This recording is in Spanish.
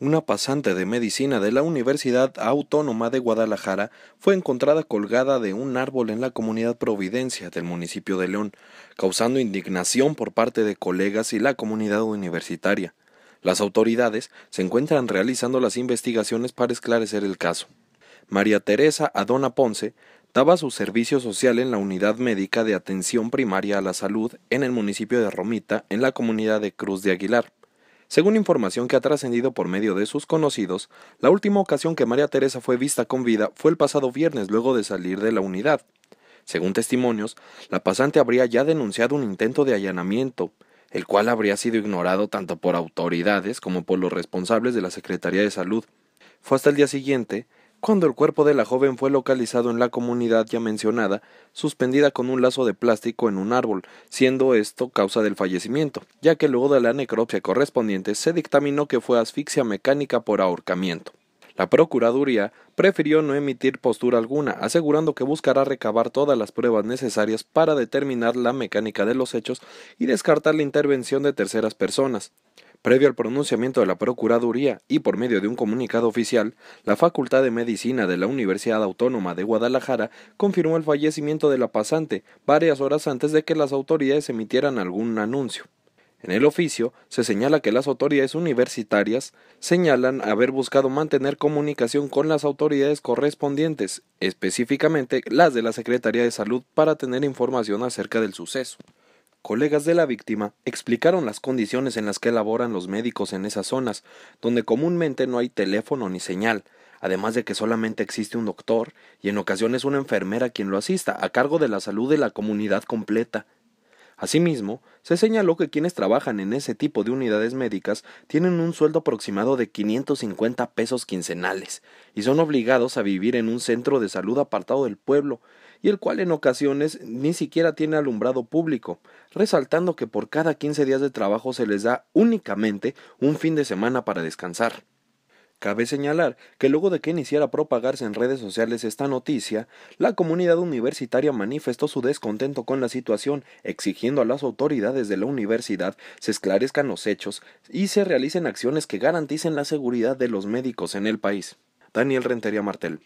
una pasante de medicina de la Universidad Autónoma de Guadalajara fue encontrada colgada de un árbol en la comunidad Providencia del municipio de León, causando indignación por parte de colegas y la comunidad universitaria. Las autoridades se encuentran realizando las investigaciones para esclarecer el caso. María Teresa Adona Ponce daba su servicio social en la Unidad Médica de Atención Primaria a la Salud en el municipio de Romita, en la comunidad de Cruz de Aguilar. Según información que ha trascendido por medio de sus conocidos, la última ocasión que María Teresa fue vista con vida fue el pasado viernes luego de salir de la unidad. Según testimonios, la pasante habría ya denunciado un intento de allanamiento, el cual habría sido ignorado tanto por autoridades como por los responsables de la Secretaría de Salud. Fue hasta el día siguiente cuando el cuerpo de la joven fue localizado en la comunidad ya mencionada, suspendida con un lazo de plástico en un árbol, siendo esto causa del fallecimiento, ya que luego de la necropsia correspondiente se dictaminó que fue asfixia mecánica por ahorcamiento. La Procuraduría prefirió no emitir postura alguna, asegurando que buscará recabar todas las pruebas necesarias para determinar la mecánica de los hechos y descartar la intervención de terceras personas. Previo al pronunciamiento de la Procuraduría y por medio de un comunicado oficial, la Facultad de Medicina de la Universidad Autónoma de Guadalajara confirmó el fallecimiento de la pasante varias horas antes de que las autoridades emitieran algún anuncio. En el oficio se señala que las autoridades universitarias señalan haber buscado mantener comunicación con las autoridades correspondientes, específicamente las de la Secretaría de Salud, para tener información acerca del suceso. Colegas de la víctima explicaron las condiciones en las que laboran los médicos en esas zonas, donde comúnmente no hay teléfono ni señal, además de que solamente existe un doctor y en ocasiones una enfermera quien lo asista, a cargo de la salud de la comunidad completa. Asimismo, se señaló que quienes trabajan en ese tipo de unidades médicas tienen un sueldo aproximado de 550 pesos quincenales y son obligados a vivir en un centro de salud apartado del pueblo, y el cual en ocasiones ni siquiera tiene alumbrado público, resaltando que por cada 15 días de trabajo se les da únicamente un fin de semana para descansar. Cabe señalar que luego de que iniciara a propagarse en redes sociales esta noticia, la comunidad universitaria manifestó su descontento con la situación, exigiendo a las autoridades de la universidad se esclarezcan los hechos y se realicen acciones que garanticen la seguridad de los médicos en el país. Daniel Rentería Martel.